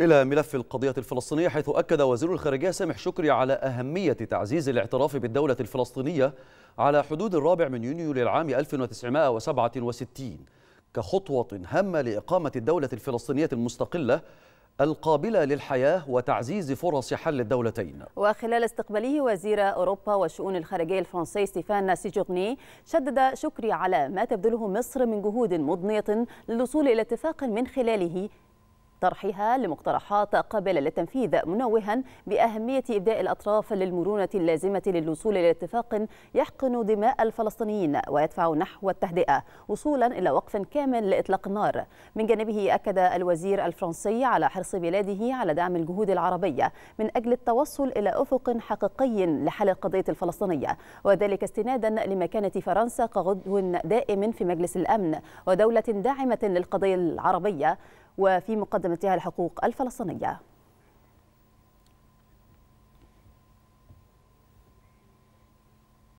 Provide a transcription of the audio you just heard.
إلى ملف القضية الفلسطينية حيث أكد وزير الخارجية سامح شكري على أهمية تعزيز الاعتراف بالدولة الفلسطينية على حدود الرابع من يونيو للعام 1967 كخطوة هامة لإقامة الدولة الفلسطينية المستقلة القابلة للحياة وتعزيز فرص حل الدولتين وخلال استقباله وزير أوروبا والشؤون الخارجية الفرنسي ستيفان سيجوغني شدد شكري على ما تبذله مصر من جهود مضنية للوصول إلى اتفاق من خلاله طرحها لمقترحات قابلة للتنفيذ منوها بأهمية إبداء الأطراف للمرونة اللازمة للوصول إلى اتفاق يحقن دماء الفلسطينيين ويدفع نحو التهدئة وصولا إلى وقف كامل لإطلاق النار من جانبه أكد الوزير الفرنسي على حرص بلاده على دعم الجهود العربية من أجل التوصل إلى أفق حقيقي لحل القضية الفلسطينية وذلك استنادا لمكانة فرنسا كعضو دائم في مجلس الأمن ودولة داعمة للقضية العربية وفي مقدمتها الحقوق الفلسطينية